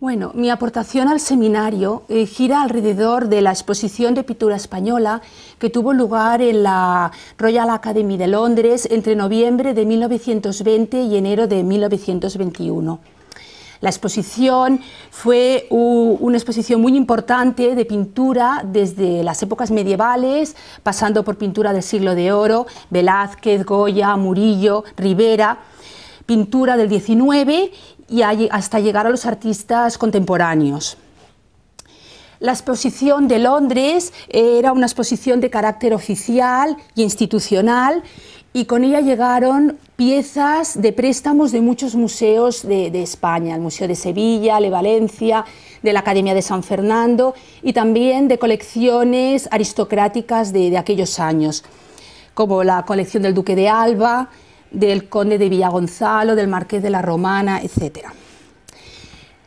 Bueno, mi aportación al seminario eh, gira alrededor de la exposición de pintura española que tuvo lugar en la Royal Academy de Londres entre noviembre de 1920 y enero de 1921. La exposición fue una exposición muy importante de pintura desde las épocas medievales, pasando por pintura del siglo de oro, Velázquez, Goya, Murillo, Rivera, pintura del 19 y hasta llegar a los artistas contemporáneos. La exposición de Londres eh, era una exposición de carácter oficial y institucional y con ella llegaron piezas de préstamos de muchos museos de, España, el Museo de Sevilla, de Valencia, de la Academia de San Fernando y también de colecciones aristocráticas de aquellos años, como la colección del Duque de Alba, del conde de Villagonzalo, del marqués de la Romana, etcétera.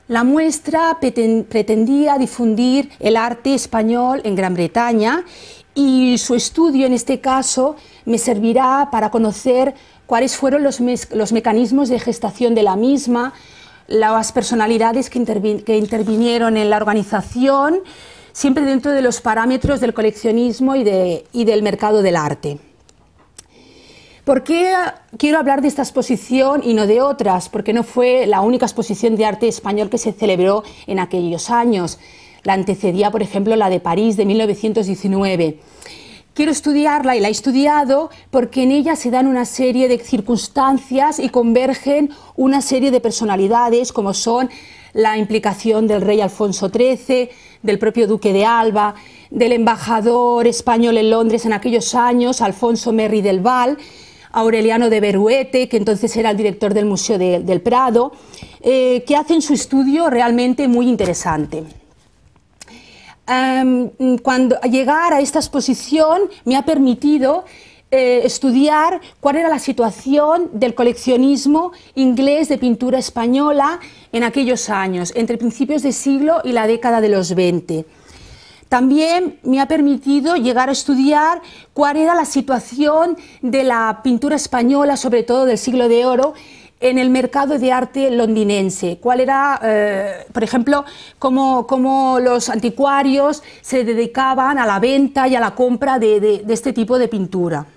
La muestra pretendía difundir el arte español en Gran Bretaña y su estudio en este caso me servirá para conocer cuáles fueron los, mecanismos de gestación de la misma, las personalidades que, intervinieron en la organización, siempre dentro de los parámetros del coleccionismo y del mercado del arte. ¿Por qué quiero hablar de esta exposición y no de otras? Porque no fue la única exposición de arte español que se celebró en aquellos años. La antecedía, por ejemplo, la de París de 1919. Quiero estudiarla y la he estudiado porque en ella se dan una serie de circunstancias y convergen una serie de personalidades como son la implicación del rey Alfonso XIII, del propio duque de Alba, del embajador español en Londres en aquellos años, Alfonso Merry del Val, Aureliano de Beruete, que entonces era el director del Museo del Prado, eh, que hacen su estudio realmente muy interesante. Em, cuando llegar a esta exposición me ha permitido eh, estudiar cuál era la situación del coleccionismo inglés de pintura española en aquellos años, entre principios de siglo y la década de los 20. También me ha permitido llegar a estudiar cuál era la situación de la pintura española, sobre todo del siglo de oro, en el mercado de arte londinense. ¿Cuál era, eh, por ejemplo, cómo, los anticuarios se dedicaban a la venta y a la compra de, este tipo de pintura?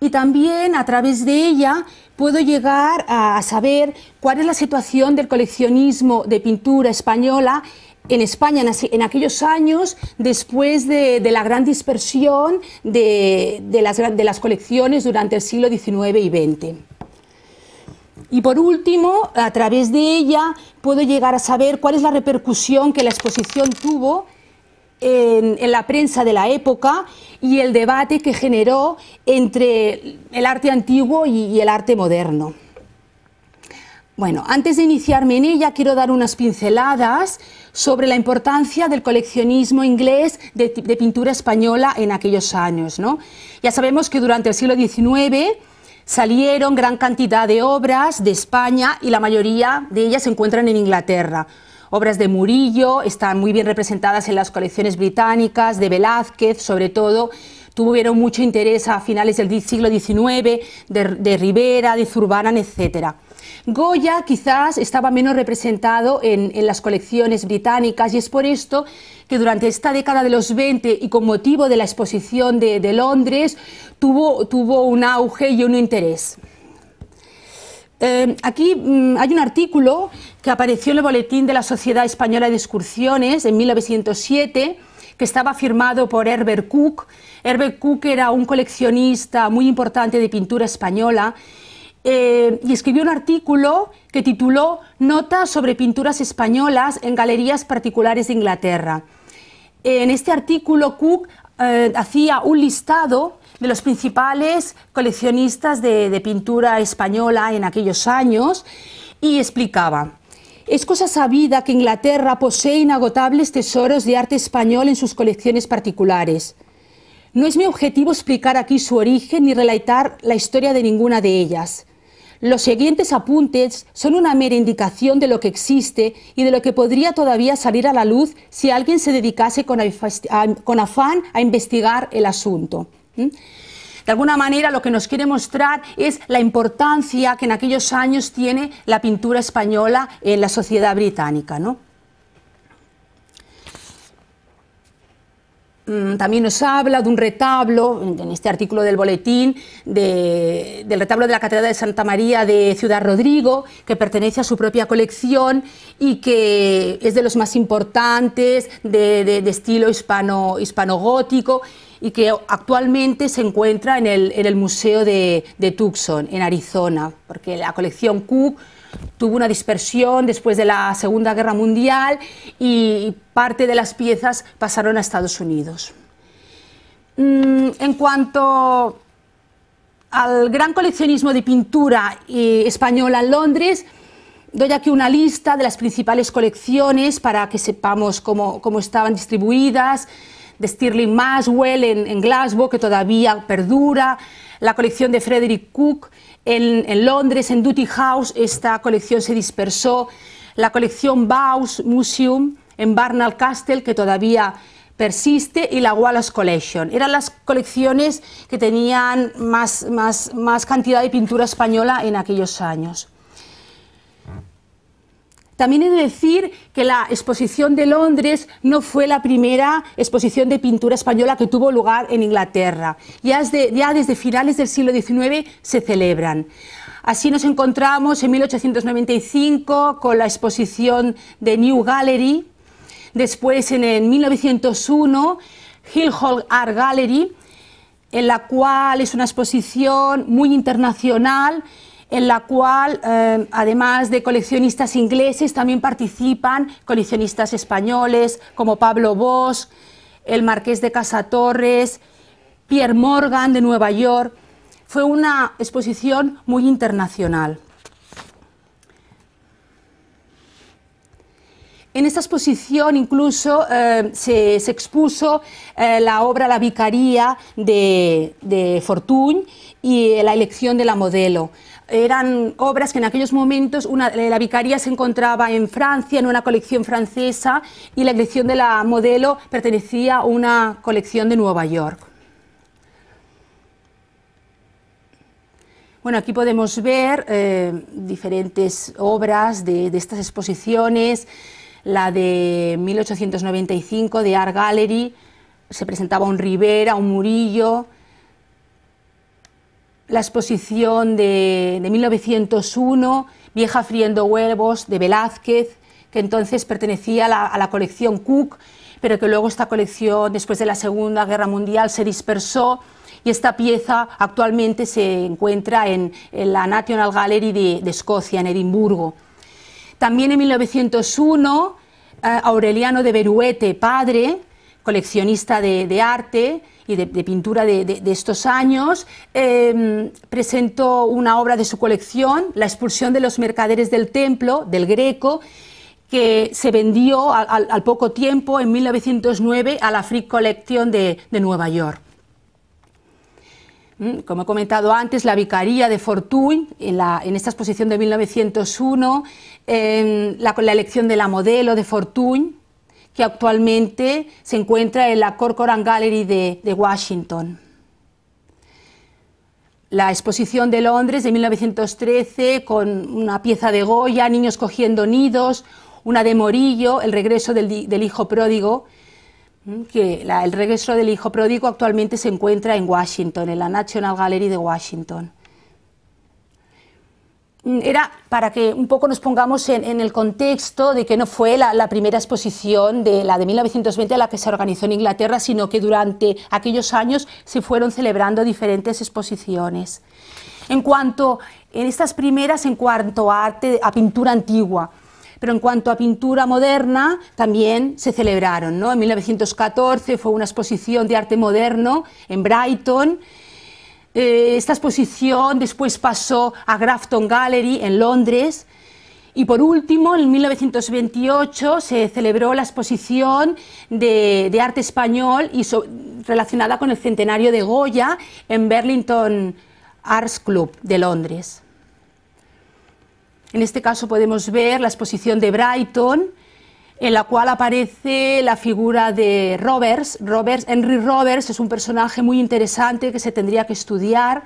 Y también a través de ella puedo llegar a saber cuál es la situación del coleccionismo de pintura española en España en, aquellos años, después de, la gran dispersión de, las, colecciones durante el siglo XIX y XX. Y por último, a través de ella puedo llegar a saber cuál es la repercusión que la exposición tuvo en, la prensa de la época y el debate que generó entre el arte antiguo y el arte moderno. Bueno, antes de iniciarme en ella, quiero dar unas pinceladas sobre la importancia del coleccionismo inglés de, pintura española en aquellos años. Ya sabemos que durante el siglo XIX salieron gran cantidad de obras de España y la mayoría de ellas se encuentran en Inglaterra. Obras de Murillo están muy bien representadas en las colecciones británicas, de Velázquez sobre todo, tuvieron mucho interés a finales del siglo XIX, de, de Rivera, de Zurbanan, etcétera. Goya quizás estaba menos representado en, las colecciones británicas y es por esto que durante esta década de los 20 y con motivo de la exposición de, Londres tuvo, un auge y un interés. Eh, aquí mm, hay un artículo que apareció en el Boletín de la Sociedad Española de Excursiones en 1907 que estaba firmado por Herbert Cook. Herbert Cook era un coleccionista muy importante de pintura española eh, y escribió un artículo que tituló Notas sobre pinturas españolas en galerías particulares de Inglaterra. En este artículo, Cook eh, hacía un listado de los principales coleccionistas de, de pintura española en aquellos años y explicaba. Es cosa sabida que Inglaterra posee inagotables tesoros de arte español en sus colecciones particulares. No es mi objetivo explicar aquí su origen ni relatar la historia de ninguna de ellas. Los siguientes apuntes son una mera indicación de lo que existe y de lo que podría todavía salir a la luz si alguien se dedicase con, afán a investigar el asunto. De alguna manera lo que nos quiere mostrar es la importancia que en aquellos años tiene la pintura española en la sociedad británica. ¿no? Mm, también nos habla de un retablo, en este artículo del boletín, del retablo de la Catedral de Santa María de Ciudad Rodrigo, que pertenece a su propia colección y que es de los más importantes de, estilo hispano, gótico y que actualmente se encuentra en el, en el Museo de, Tucson, en Arizona, porque la colección Cook tuvo una dispersión después de la Segunda Guerra Mundial y parte de las piezas pasaron a Estados Unidos. Mm, en cuanto al gran coleccionismo de pintura eh, española en Londres, doy aquí una lista de las principales colecciones para que sepamos cómo, estaban distribuidas de Stirling Maswell en, en, Glasgow, que todavía perdura, la colección de Frederick Cook en, Londres, en Duty House, esta colección se dispersó. La colección Baus Museum en Barnard Castle, que todavía persiste y la Wallace Collection. Eran las colecciones que tenían más cantidad de pintura española en aquellos años. También he de decir que la exposición de Londres no fue la primera exposición de pintura española que tuvo lugar en Inglaterra. Ya desde, ya desde finales del siglo XIX se celebran. Así nos encontramos en 1895 con la exposición de New Gallery, después en, 1901 Hill Hall Art Gallery, en la cual es una exposición muy internacional en la cual, eh, además de coleccionistas ingleses, también participan coleccionistas españoles como Pablo Bosch, el marqués de Casa Torres, Pierre Morgan de Nueva York. Fue una exposición muy internacional. En esta exposición incluso eh, se, expuso eh, la obra La Vicaría de, de y la elección de la modelo eran obras que en aquellos momentos eh, la vicaría se encontraba en Francia, en una colección francesa, y la colección de la modelo pertenecía a una colección de Nueva York. Bueno, aquí podemos ver eh, diferentes obras de estas exposiciones. La de 1895 de Art Gallery se presentaba un Rivera, un Murillo, la exposición de, 1901, Vieja friendo huevos, de Velázquez, que entonces pertenecía a la, colección Cook, pero que luego esta colección, después de la Segunda Guerra Mundial, se dispersó y esta pieza actualmente se encuentra en, la National Gallery de, Escocia, en Edimburgo. También en 1901, eh, Aureliano de Beruete, padre, coleccionista de, arte y de, pintura de, estos años, em, presentó una obra de su colección, La expulsión de los mercaderes del templo, del Greco, que se vendió al, poco tiempo, en 1909, a la Free Collection de Nueva York. Mm, como he comentado antes, la Vicaría de Fortuny, en, esta exposición de 1901, em, la, elección de la modelo de Fortuny, que actualmente se encuentra en la Corcoran Gallery de, Washington. La exposición de Londres de 1913 con una pieza de Goya, Niños cogiendo nidos, una de Morillo, El regreso del, hijo pródigo, que el regreso del hijo pródigo actualmente se encuentra en Washington, en la National Gallery de Washington. Mm, era para que un poco nos pongamos en, el contexto de que no fue la, primera exposición de la de 1920 la que se organizó en Inglaterra, sino que durante aquellos años se fueron celebrando diferentes exposiciones. En cuanto en estas primeras, en cuanto a arte, a pintura antigua, pero en cuanto a pintura moderna también se celebraron. ¿no? En 1914 fue una exposición de arte moderno en Brighton eh, esta exposición después pasó a Grafton Gallery en Londres. Y por último, en 1928 se celebró la exposición de, arte español y relacionada con el centenario de Goya en Burlington Arts Club de Londres. En este caso podemos ver la exposición de Brighton, en la cual aparece la figura de Roberts. Roberts. Henry Roberts es un personaje muy interesante que se tendría que estudiar.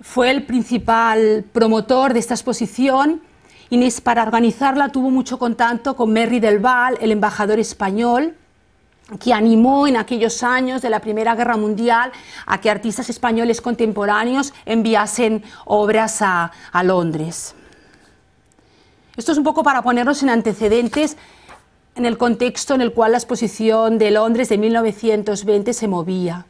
Fue el principal promotor de esta exposición. Inés, para organizarla, tuvo mucho contacto con Merry del Val, el embajador español, que animó en aquellos años de la Primera Guerra Mundial a que artistas españoles contemporáneos enviasen obras a Londres. Esto es un poco para ponernos en antecedentes en el contexto en el cual la exposición de Londres de 1920 se movía.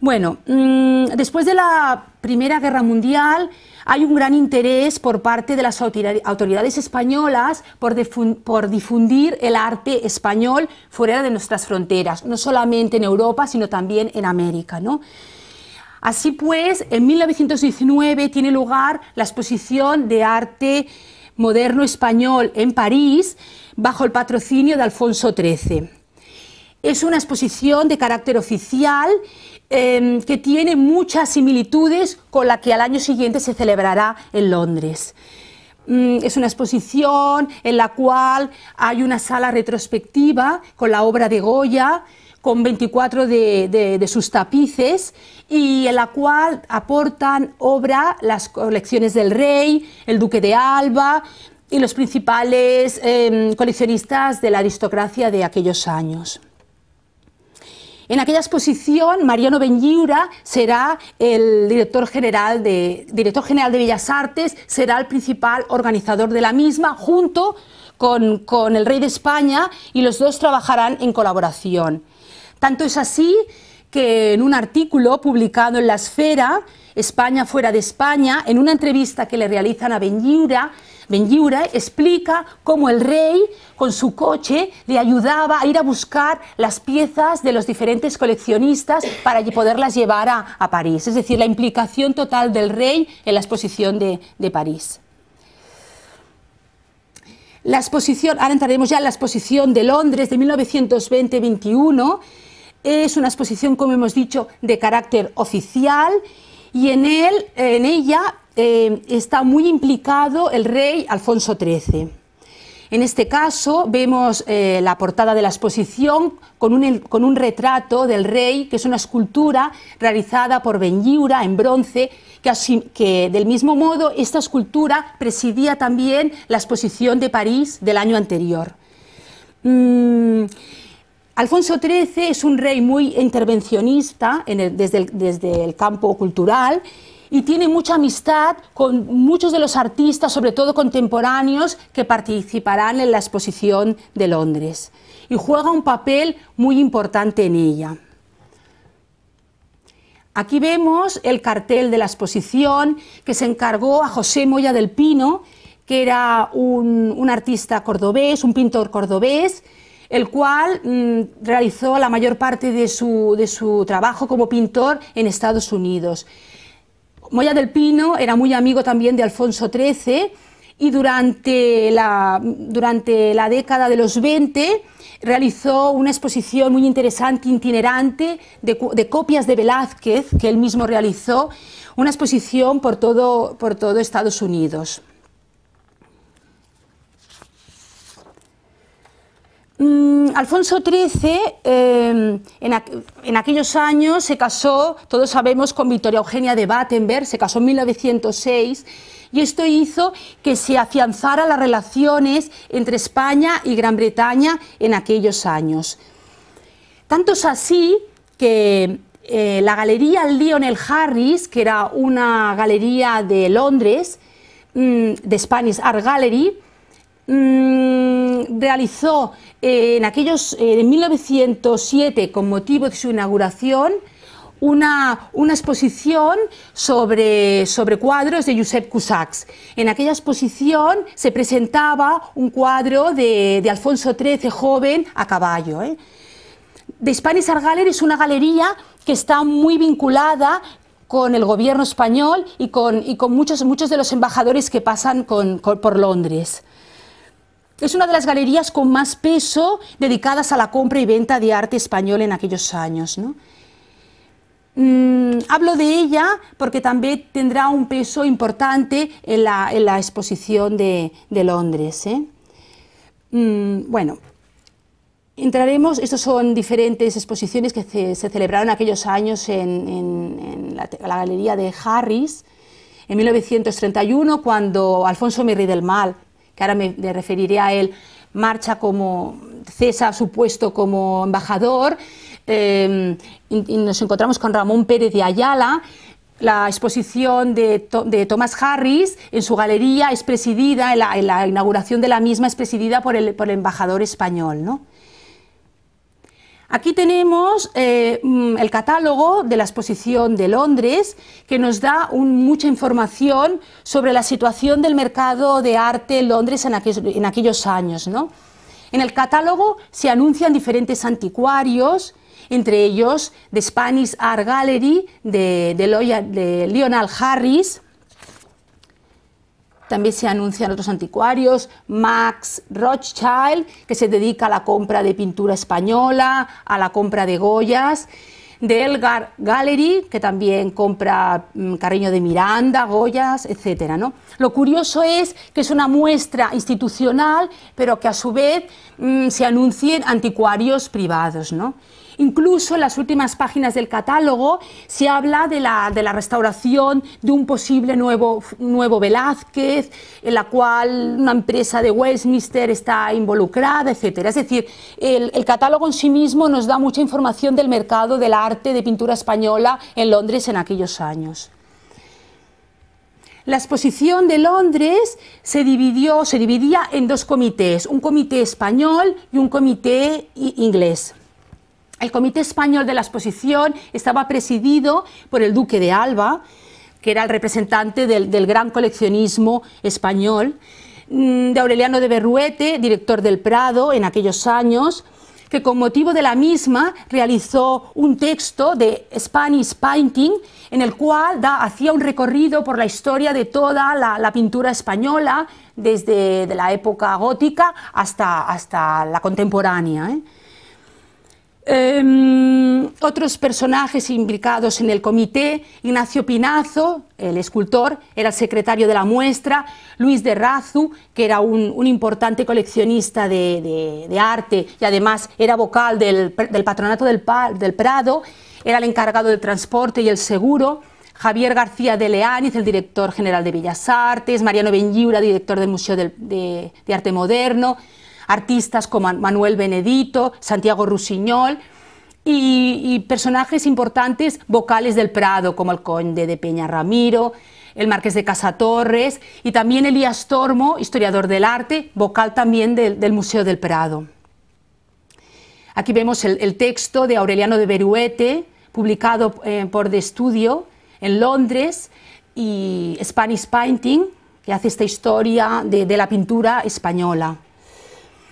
Bueno, mm, después de la Primera Guerra Mundial hay un gran interés por parte de las autoridades españolas por, difundir el arte español fuera de nuestras fronteras, no solamente en Europa, sino también en América. Así pues, en 1919 tiene lugar la exposición de arte moderno español en París, bajo el patrocinio de Alfonso XIII. Es una exposición de carácter oficial em, que tiene muchas similitudes con la que al año siguiente se celebrará en Londres. Mm, es una exposición en la cual hay una sala retrospectiva con la obra de Goya, con 24 de, sus tapices y en la cual aportan obra las colecciones del rey, el duque de Alba, y los principales em, coleccionistas de la aristocracia de aquellos años. En aquella exposición, Mariano Benlliura será el director general, de, director general de Bellas Artes, será el principal organizador de la misma, junto con, con el rey de España, y los dos trabajarán en colaboración. Tanto es así que en un artículo publicado en La Esfera, España fuera de España, en una entrevista que le realizan a Benlliura, Benjiura explica cómo el rey con su coche le ayudaba a ir a buscar las piezas de los diferentes coleccionistas para poderlas llevar a, París, es decir, la implicación total del rey en la exposición de, París. La exposición, ahora entraremos ya en la exposición de Londres de 1920-21, es una exposición, como hemos dicho, de carácter oficial y en, él, en ella eh, está muy implicado el rey Alfonso XIII. En este caso vemos eh, la portada de la exposición con un, retrato del rey, que es una escultura realizada por Benlliura en bronce, que, que del mismo modo esta escultura presidía también la exposición de París del año anterior. Mm, Alfonso XIII es un rey muy intervencionista desde, el, campo cultural y tiene mucha amistad con muchos de los artistas, sobre todo contemporáneos, que participarán en la exposición de Londres y juega un papel muy importante en ella. Aquí vemos el cartel de la exposición que se encargó a José Moya del Pino, que era un, artista cordobés, un pintor cordobés, el cual mm, realizó la mayor parte de su, de su trabajo como pintor en Estados Unidos. Moya del Pino era muy amigo también de Alfonso XIII y durante la, durante la década de los 20 realizó una exposición muy interesante, itinerante, de, copias de Velázquez, que él mismo realizó, una exposición por todo, por todo Estados Unidos. Mm, Alfonso XIII, em, en, aquellos años, se casó, todos sabemos, con Victoria Eugenia de Battenberg, se casó en 1906, y esto hizo que se afianzara las relaciones entre España y Gran Bretaña en aquellos años. Tanto es así que eh, la galería Lionel Harris, que era una galería de Londres, mm, de Spanish Art Gallery, Mm, realizó eh, en aquellos, 1907, eh, con motivo de su inauguración, una, exposición sobre, cuadros de Josep Cusacks. En aquella exposición se presentaba un cuadro de, de Alfonso XIII joven a caballo. The ¿eh? Spanish Art Gallery es una galería que está muy vinculada con el gobierno español y con, y con muchos, de los embajadores que pasan por Londres. Es una de las galerías con más peso dedicadas a la compra y venta de arte español en aquellos años. ¿no? Mm, hablo de ella porque también tendrá un peso importante en la, exposición de, Londres. ¿eh? Mm, bueno, entraremos, estas son diferentes exposiciones que se, celebraron aquellos años en, en, la, galería de Harris, en 1931, cuando Alfonso Mirri del Mal que ahora me, referiré a él, marcha como cesa su puesto como embajador em, y, nos encontramos con Ramón Pérez de Ayala. La exposición de, Thomas Harris en su galería es presidida, en la, inauguración de la misma es presidida por el, por el embajador español. ¿no? Aquí tenemos eh, mm, el catálogo de la exposición de Londres, que nos da mucha información sobre la situación del mercado de arte en Londres en, aquellos, años. En el catálogo se anuncian diferentes anticuarios, entre ellos The Spanish Art Gallery de Lionel Harris, también se anuncian otros anticuarios, Max Rothschild, que se dedica a la compra de pintura española, a la compra de Goyas, de Elgar Gallery, que también compra cariño mm, Carreño de Miranda, Goyas, etc. ¿no? Lo curioso es que es una muestra institucional, pero que a su vez mm, se anuncien anticuarios privados. ¿no? Incluso en las últimas páginas del catálogo se habla de la, restauración de un posible nuevo, Velázquez, en la cual una empresa de Westminster está involucrada, etc. Es decir, el, catálogo en sí mismo nos da mucha información del mercado del arte de pintura española en Londres en aquellos años. La exposición de Londres se dividía en dos comités, un comité español y un comité inglés. El Comité Español de la Exposición estaba presidido por el Duque de Alba, que era el representante del, gran coleccionismo español, mm, de Aureliano de Berruete, director del Prado en aquellos años, que con motivo de la misma realizó un texto de Spanish Painting en el cual hacía un recorrido por la historia de toda la, pintura española, desde la época gótica hasta, hasta la contemporánea. ¿eh? Em, otros personajes implicados en el comité, Ignacio Pinazo, el escultor, era el secretario de la muestra, Luis de Razu, que era un, un importante coleccionista de, arte y además era vocal del, del patronato del, Prado, era el encargado del transporte y el seguro. Javier García de Leániz, el director general de Bellas Artes, Mariano Benlliura, director del Museo de Arte Moderno, artistas como Manuel Benedito, Santiago Rusiñol y, personajes importantes vocales del Prado, como el conde de Peña Ramiro, el marqués de Casatorres y también Elías Tormo, historiador del arte, vocal también del, Museo del Prado. Aquí vemos el, texto de Aureliano de Beruete, publicado eh, por The Studio en Londres, y Spanish Painting, que hace esta historia de la pintura española.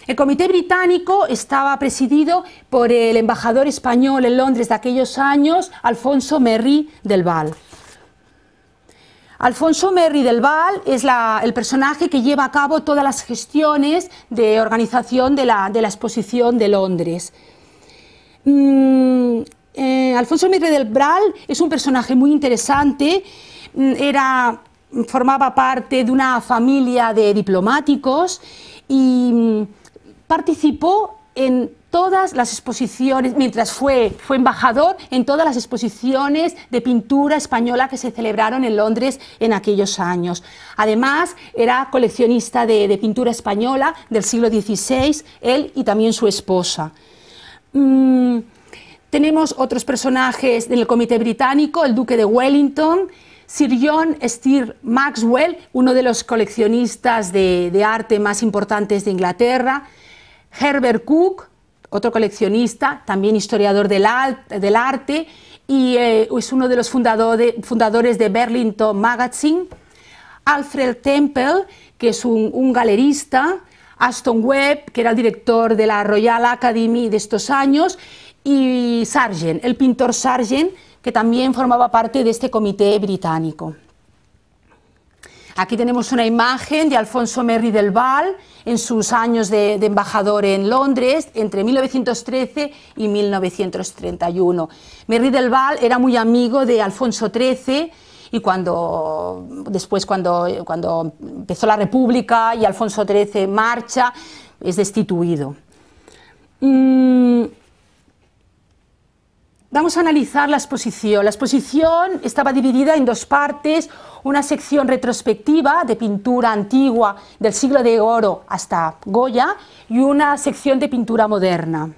El comité británico estaba presidido por el embajador español en Londres de aquellos años, Alfonso Merri del Val. Alfonso Merri del Val es el personaje que lleva a cabo todas las gestiones de organización de la, exposición de Londres. Mm, eh, Alfonso Merri del Val es un personaje muy interesante, mm, era, formaba parte de una familia de diplomáticos y mm, participó en todas las exposiciones, mientras fue, embajador, en todas las exposiciones de pintura española que se celebraron en Londres en aquellos años. Además, era coleccionista de, pintura española del siglo XVI, él y también su esposa. Mm, tenemos otros personajes del Comité Británico, el Duque de Wellington, Sir John Steer Maxwell, uno de los coleccionistas de arte más importantes de Inglaterra, Herbert Cook, otro coleccionista, también historiador del, arte, y eh, es uno de los fundadores, de Burlington Magazine. Alfred Temple, que es un, un galerista, Aston Webb, que era el director de la Royal Academy de estos años, y Sargent, el pintor Sargent, que también formaba parte de este comité británico. Aquí tenemos una imagen de Alfonso Merry del Val en sus años de, embajador en Londres entre 1913 y 1931. Merry del Val era muy amigo de Alfonso XIII y cuando después cuando, cuando empezó la República y Alfonso XIII marcha es destituido. Mm, Vamos a analizar la exposición. La exposición estaba dividida en dos partes, una sección retrospectiva de pintura antigua del siglo de oro hasta Goya y una sección de pintura moderna.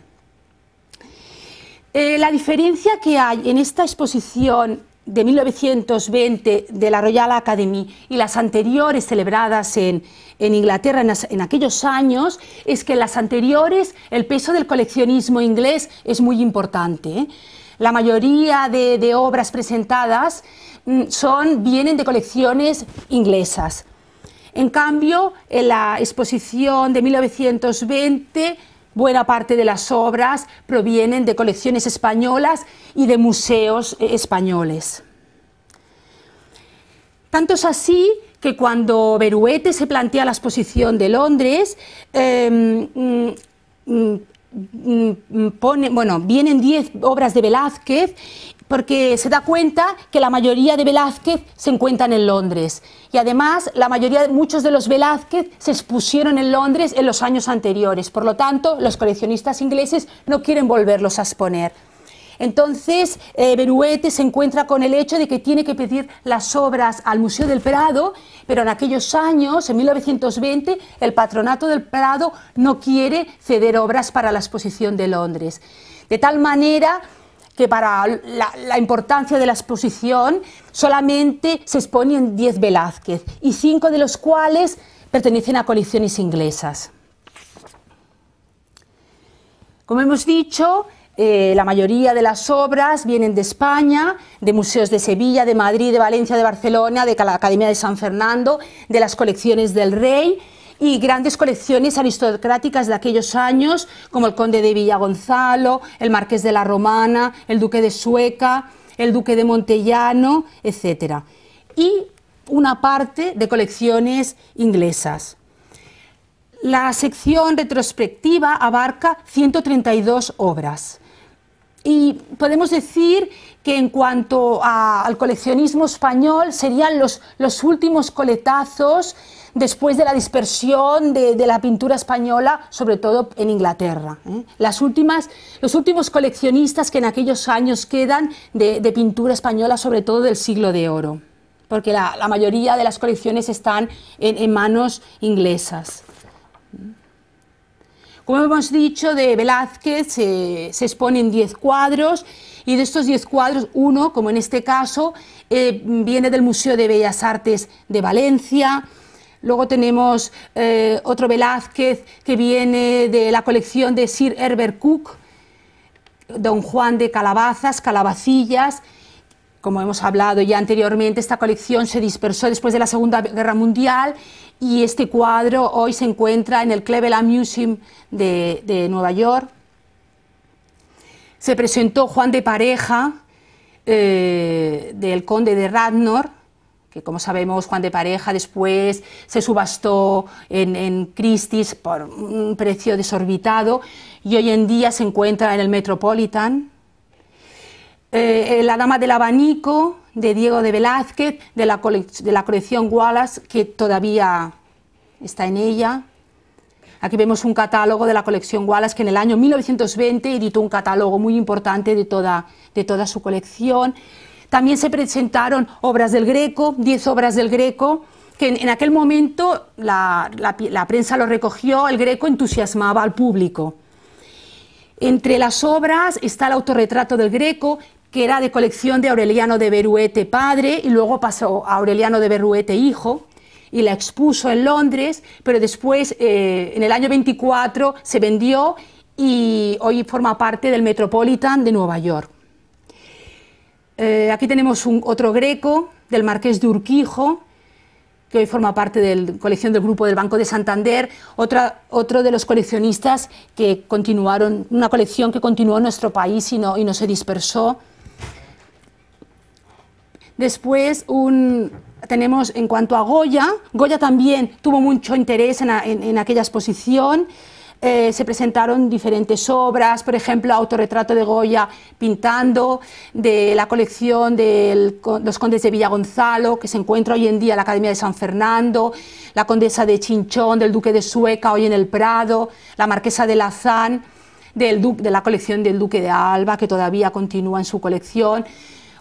Eh, la diferencia que hay en esta exposición de 1920 de la Royal Academy y las anteriores celebradas en, Inglaterra en, aquellos años es que en las anteriores el peso del coleccionismo inglés es muy importante. ¿eh? La mayoría de, obras presentadas mm, son, vienen de colecciones inglesas. En cambio, en la exposición de 1920, buena parte de las obras provienen de colecciones españolas y de museos eh, españoles. Tanto es así que cuando Beruete se plantea la exposición de Londres, em, mm, mm, Mm, mm, pone, bueno, vienen 10 obras de Velázquez porque se da cuenta que la mayoría de Velázquez se encuentran en Londres. Y además, la mayoría, muchos de los Velázquez se expusieron en Londres en los años anteriores. Por lo tanto, los coleccionistas ingleses no quieren volverlos a exponer. Entonces, eh, Beruete se encuentra con el hecho de que tiene que pedir las obras al Museo del Prado, pero en aquellos años, en 1920, el patronato del Prado no quiere ceder obras para la exposición de Londres. De tal manera que para la, la, importancia de la exposición solamente se exponen 10 Velázquez y 5 de los cuales pertenecen a colecciones inglesas. Como hemos dicho, eh, la mayoría de las obras vienen de España, de museos de Sevilla, de Madrid, de Valencia, de Barcelona, de la Academia de San Fernando, de las colecciones del Rey y grandes colecciones aristocráticas de aquellos años, como el Conde de Villagonzalo, el Marqués de la Romana, el Duque de Sueca, el Duque de Montellano, etc. Y una parte de colecciones inglesas. La sección retrospectiva abarca 132 obras y podemos decir que en cuanto al coleccionismo español serían los, últimos coletazos después de la dispersión de, la pintura española, sobre todo en Inglaterra. ¿eh? Las últimas, los últimos coleccionistas que en aquellos años quedan de, pintura española, sobre todo del siglo de oro, porque la, mayoría de las colecciones están en manos inglesas. Como hemos dicho, de Velázquez eh, se exponen 10 cuadros y de estos 10 cuadros, uno, como en este caso, eh, viene del Museo de Bellas Artes de Valencia. Luego tenemos eh, otro Velázquez que viene de la colección de Sir Herbert Cook, Don Juan de Calabazas, Calabacillas como hemos hablado ya anteriormente, esta colección se dispersó después de la Segunda Guerra Mundial y este cuadro hoy se encuentra en el Cleveland Museum de, Nueva York. Se presentó Juan de Pareja, eh, del conde de Radnor, que como sabemos Juan de Pareja después se subastó en, en, Christie's por un precio desorbitado y hoy en día se encuentra en el Metropolitan. Eh, eh, la Dama del Abanico de Diego de Velázquez, de la, colección Wallace, que todavía está en ella. Aquí vemos un catálogo de la colección Wallace que en el año 1920 editó un catálogo muy importante de toda, su colección. También se presentaron obras del Greco, 10 obras del Greco, que en, aquel momento la, prensa lo recogió, el Greco entusiasmaba al público. Entre las obras está el autorretrato del Greco, que era de colección de Aureliano de Beruete padre y luego pasó a Aureliano de Beruete hijo y la expuso en Londres, pero después eh, en el año 24 se vendió y hoy forma parte del Metropolitan de Nueva York. Eh, aquí tenemos un, otro greco del Marqués de Urquijo, que hoy forma parte de la colección del grupo del Banco de Santander, otro de los coleccionistas que continuaron, una colección que continuó en nuestro país y no se dispersó. Después tenemos en cuanto a Goya, Goya también tuvo mucho interés en, aquella exposición. Eh, se presentaron diferentes obras, por ejemplo, autorretrato de Goya pintando, de la colección de los condes de Villagonzalo que se encuentra hoy en día en la Academia de San Fernando, la condesa de Chinchón, del duque de Sueca, hoy en el Prado, la marquesa de Lazán, de la colección del duque de Alba, que todavía continúa en su colección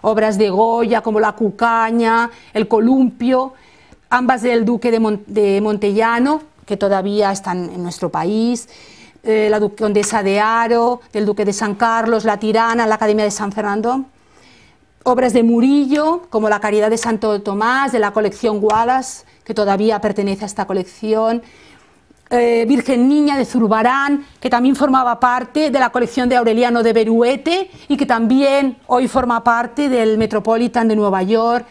obras de Goya como La Cucaña, El Columpio, ambas del Duque de, Montellano, que todavía están en nuestro país, eh, la Condesa de Aro, del Duque de San Carlos, La Tirana, la Academia de San Fernando, obras de Murillo, como La Caridad de Santo Tomás, de la colección Wallace, que todavía pertenece a esta colección, eh, Virgen Niña de Zurbarán, que también formaba parte de la colección de Aureliano de Beruete y que también hoy forma parte del Metropolitan de Nueva York.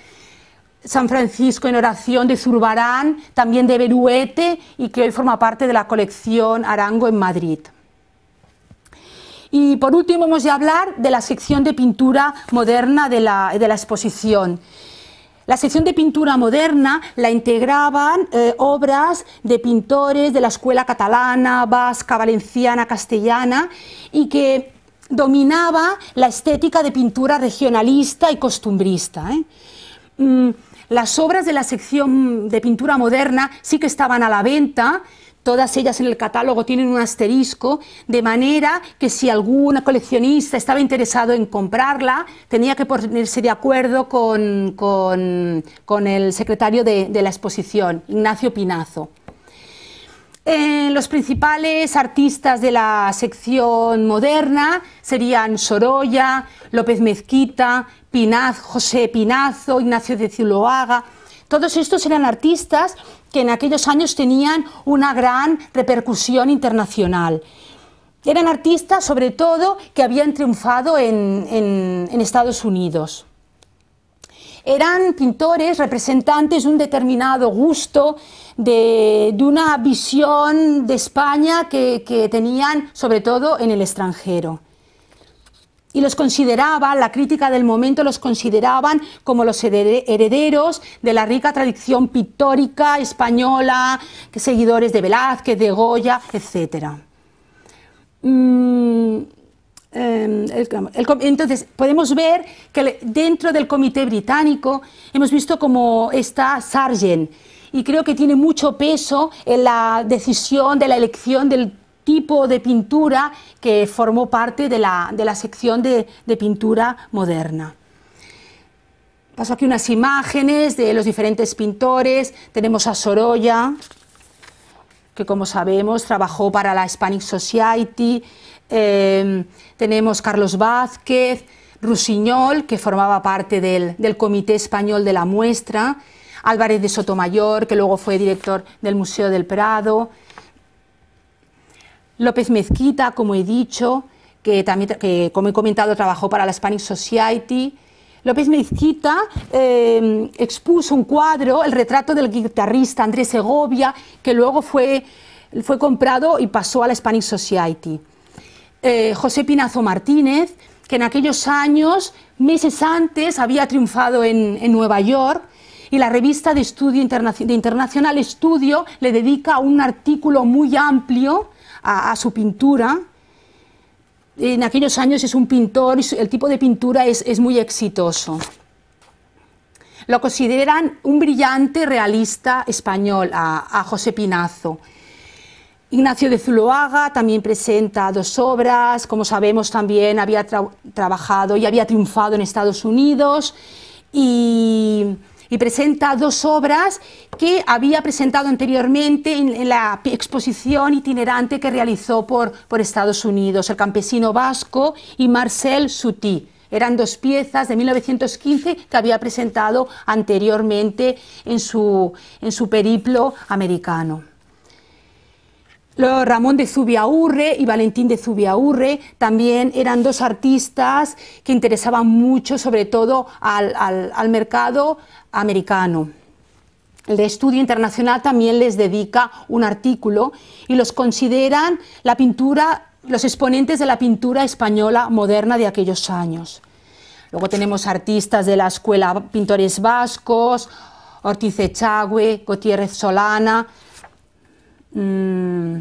San Francisco en oración de Zurbarán, también de Beruete y que hoy forma parte de la colección Arango en Madrid. Y por último hemos de hablar de la sección de pintura moderna de la, de la exposición. La sección de pintura moderna la integraban eh, obras de pintores de la escuela catalana, vasca, valenciana, castellana y que dominaba la estética de pintura regionalista y costumbrista. ¿eh? Mm, las obras de la sección de pintura moderna sí que estaban a la venta, Todas ellas en el catálogo tienen un asterisco, de manera que si algún coleccionista estaba interesado en comprarla, tenía que ponerse de acuerdo con, el secretario de, la exposición, Ignacio Pinazo. Eh, los principales artistas de la sección moderna serían Sorolla, López Mezquita, Pinaz, José Pinazo, Ignacio de Zuloaga. Todos estos eran artistas que en aquellos años tenían una gran repercusión internacional. Eran artistas, sobre todo, que habían triunfado en, Estados Unidos. Eran pintores representantes de un determinado gusto, de, una visión de España que tenían, sobre todo, en el extranjero y los consideraba, la crítica del momento los consideraban como los herederos de la rica tradición pictórica española, seguidores de Velázquez, de Goya, etc. Mm, em, entonces, podemos ver que dentro del comité británico hemos visto cómo está Sargent y creo que tiene mucho peso en la decisión de la elección del tipo de pintura que formó parte de la, sección de, pintura moderna. Paso aquí unas imágenes de los diferentes pintores. Tenemos a Sorolla, que como sabemos trabajó para la Hispanic Society. Em, tenemos Carlos Vázquez, Rusiñol, que formaba parte del, del, Comité Español de la Muestra. Álvarez de Sotomayor, que luego fue director del Museo del Prado. López Mezquita, como he dicho, que también, como he comentado, trabajó para la Spanish Society. López Mezquita em, expuso un cuadro, el retrato del guitarrista Andrés Segovia, que luego fue, comprado y pasó a la Spanish Society. Eh, José Pinazo Martínez, que en aquellos años, meses antes, había triunfado en, en Nueva York, y la revista de, estudio Internacional, de Internacional Estudio le dedica un artículo muy amplio a, su pintura. En aquellos años es un pintor y el tipo de pintura es, muy exitoso. Lo consideran un brillante realista español a, José Pinazo. Ignacio de Zuloaga también presenta dos obras, como sabemos también había trabajado y había triunfado en Estados Unidos y y presenta dos obras que había presentado anteriormente en, la exposición itinerante que realizó por, Estados Unidos, El campesino vasco y Marcel Souty. Eran dos piezas de 1915 que había presentado anteriormente en su periplo americano. Ramón de Zubiaurre y Valentín de Zubiaurre también eran dos artistas que interesaban mucho, sobre todo al, mercado americano. El Estudio Internacional también les dedica un artículo y los consideran la los exponentes de la pintura española moderna de aquellos años. Luego tenemos artistas de la Escuela Pintores Vascos, Ortiz Echagüe, Gutiérrez Solana, Mm,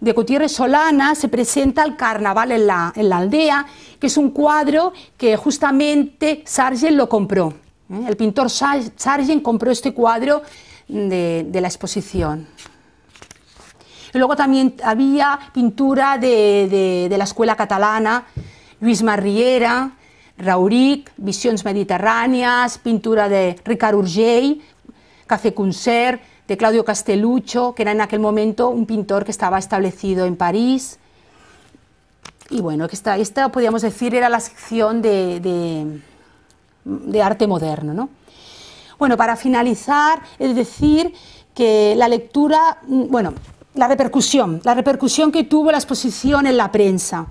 de Gutiérrez Solana se presenta el carnaval en la, aldea, que es un cuadro que justamente Sargent lo compró. ¿eh? El pintor Sargent compró este cuadro de, la exposición. Y luego también había pintura de, la escuela catalana, Luis Marriera, Rauric, Visiones Mediterráneas, pintura de Ricard Urgell, Café Concert, de Claudio Castelluccio, que era en aquel momento un pintor que estaba establecido en París. Y bueno, esta, podríamos decir era la sección de, arte moderno. Bueno, para finalizar, es decir que la lectura, mm, bueno, la repercusión, la repercusión que tuvo la exposición en la prensa.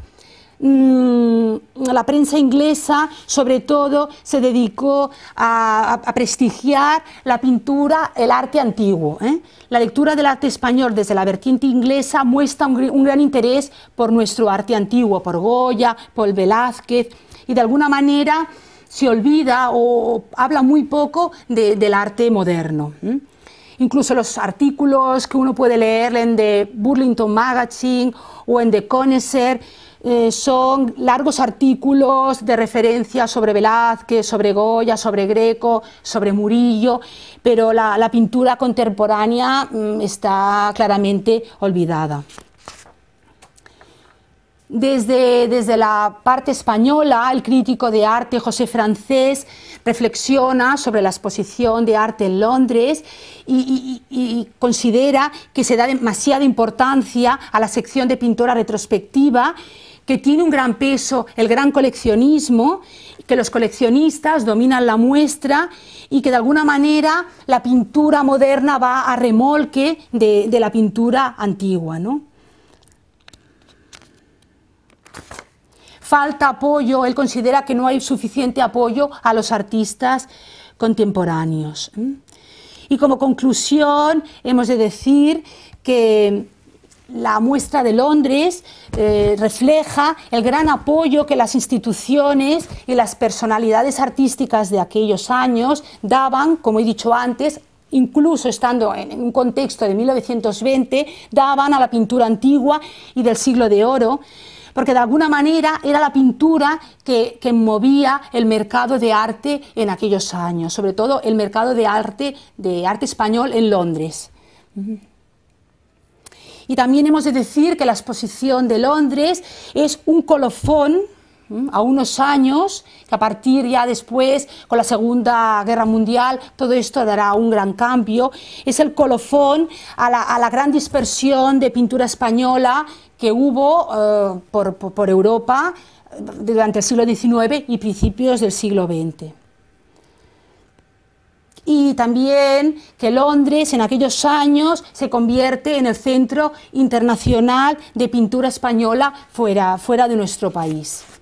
Mm, la prensa inglesa, sobre todo, se dedicó a, prestigiar la pintura, el arte antiguo. ¿eh? La lectura del arte español desde la vertiente inglesa muestra un, gran interés por nuestro arte antiguo, por Goya, por Velázquez, y de alguna manera se olvida o habla muy poco del arte moderno. Incluso los artículos que uno puede leer en The Burlington Magazine o en The Connoisseur eh, son largos artículos de referencia sobre Velázquez, sobre Goya, sobre Greco, sobre Murillo, pero la, pintura contemporánea mm, está claramente olvidada. Desde, desde, la parte española, el crítico de arte José Francés reflexiona sobre la exposición de arte en Londres y considera que se da demasiada importancia a la sección de pintura retrospectiva que tiene un gran peso el gran coleccionismo, que los coleccionistas dominan la muestra y que de alguna manera la pintura moderna va a remolque de, la pintura antigua. ¿no? Falta apoyo, él considera que no hay suficiente apoyo a los artistas contemporáneos. Y como conclusión hemos de decir que la muestra de Londres eh, refleja el gran apoyo que las instituciones y las personalidades artísticas de aquellos años daban, como he dicho antes, incluso estando en un contexto de 1920, daban a la pintura antigua y del siglo de oro, porque de alguna manera era la pintura que, movía el mercado de arte en aquellos años, sobre todo el mercado de arte, de arte español en Londres. Y también hemos de decir que la exposición de Londres es un colofón a unos años, que a partir ya después, con la Segunda Guerra Mundial, todo esto dará un gran cambio. Es el colofón a la, gran dispersión de pintura española que hubo eh, por Europa eh, durante el siglo XIX y principios del siglo XX y también que Londres en aquellos años se convierte en el centro internacional de pintura española fuera, fuera de nuestro país.